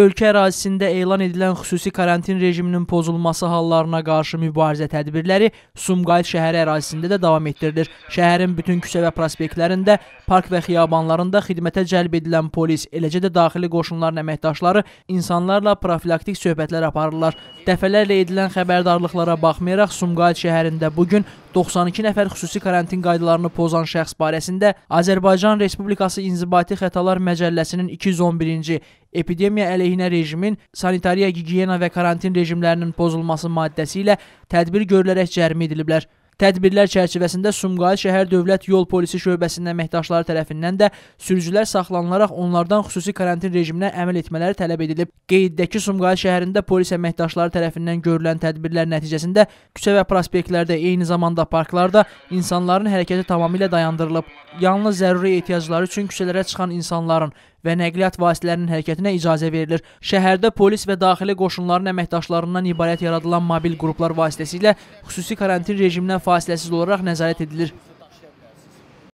Ölkə ərazisində elan edilən xüsusi karantin rejiminin pozulması hallarına qarşı mübarizə tədbirləri Sumqayıt şəhəri ərazisində də davam etdirilir. Şəhərin bütün küçə və prospektlərində, park və xiyabanlarında xidmətə cəlb edilən polis, eləcə də daxili qoşunların əməkdaşları insanlarla profilaktik söhbətlər aparırlar. Dəfələrlə edilən xəbərdarlıqlara baxmayaraq Sumqayıt şəhərində bu gün 92 nəfər xüsusi karantin qaydalarını pozan şəxs barəsində Azərbaycan Respublikası İnzibati Xətalar Məcəlləsinin 211-ci epidemiya əleyhinə rejimin sanitariya gigiyena və karantin rejimlərinin pozulması maddəsi ilə tədbir görülərək cərimə ediliblər. Tədbirlər çərçivəsində Sumqayıt şəhər Dövlət Yol Polisi şöbəsinin əməkdaşları tərəfindən də sürücülər saxlanılaraq onlardan xüsusi karantin rejiminə əməl etmələri tələb edilib. Qeyddəki Sumqayıt şəhərində polis əməkdaşları tərəfindən görülən tədbirlər nəticəsində küçə və prospektlərdə, eyni zamanda parklarda insanların hərəkəti tamamilə dayandırılıb. Yalnız zəruri ehtiyacları üçün küçələrə çıxan insanların və nəqliyyat vasitələrinin hərəkətinə icazə verilir. Şəhərdə polis və daxili qoşunların əməkdaşlarından ibarət yaradılan mobil qruplar vasitəsilə xüsusi karantin rejiminə fasiləsiz olaraq nəzarət edilir.